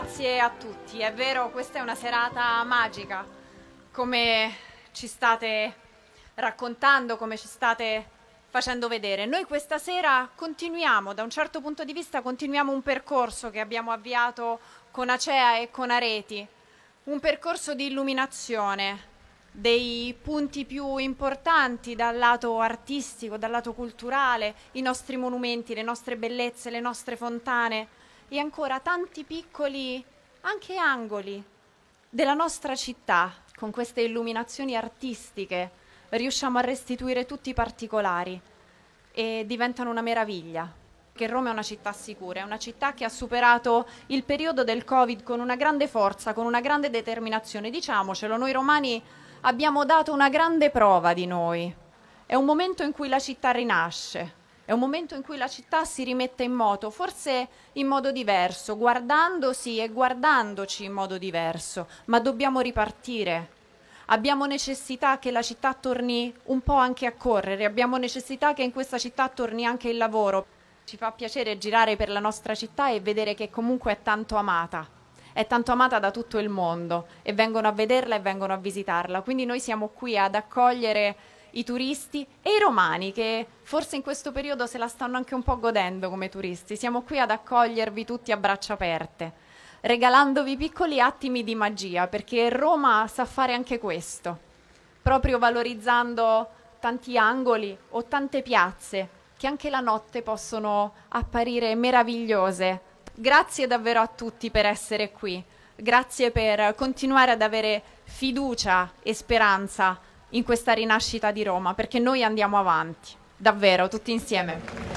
grazie a tutti. È vero, questa è una serata magica, come ci state raccontando, come ci state facendo vedere. Noi questa sera continuiamo, da un certo punto di vista, continuiamo un percorso che abbiamo avviato con Acea e con Areti, un percorso di illuminazione dei punti più importanti dal lato artistico, dal lato culturale, i nostri monumenti, le nostre bellezze, le nostre fontane e ancora tanti piccoli anche angoli della nostra città, con queste illuminazioni artistiche, riusciamo a restituire tutti i particolari e diventano una meraviglia. Che Roma è una città sicura, è una città che ha superato il periodo del Covid con una grande forza, con una grande determinazione. Diciamocelo, noi romani abbiamo dato una grande prova di noi. È un momento in cui la città rinasce, è un momento in cui la città si rimette in moto, forse in modo diverso, guardandosi e guardandoci in modo diverso, ma dobbiamo ripartire. Abbiamo necessità che la città torni un po' anche a correre, abbiamo necessità che in questa città torni anche il lavoro. Ci fa piacere girare per la nostra città e vedere che comunque è tanto amata è tanto amata da tutto il mondo e vengono a vederla e vengono a visitarla. Quindi noi siamo qui ad accogliere i turisti e i romani che forse in questo periodo se la stanno anche un po' godendo come turisti. Siamo qui ad accogliervi tutti a braccia aperte, regalandovi piccoli attimi di magia, perché Roma sa fare anche questo, proprio valorizzando tanti angoli o tante piazze che anche la notte possono apparire meravigliose. Grazie davvero a tutti per essere qui. Grazie per continuare ad avere fiducia e speranza in questa rinascita di Roma, perché noi andiamo avanti, davvero, tutti insieme.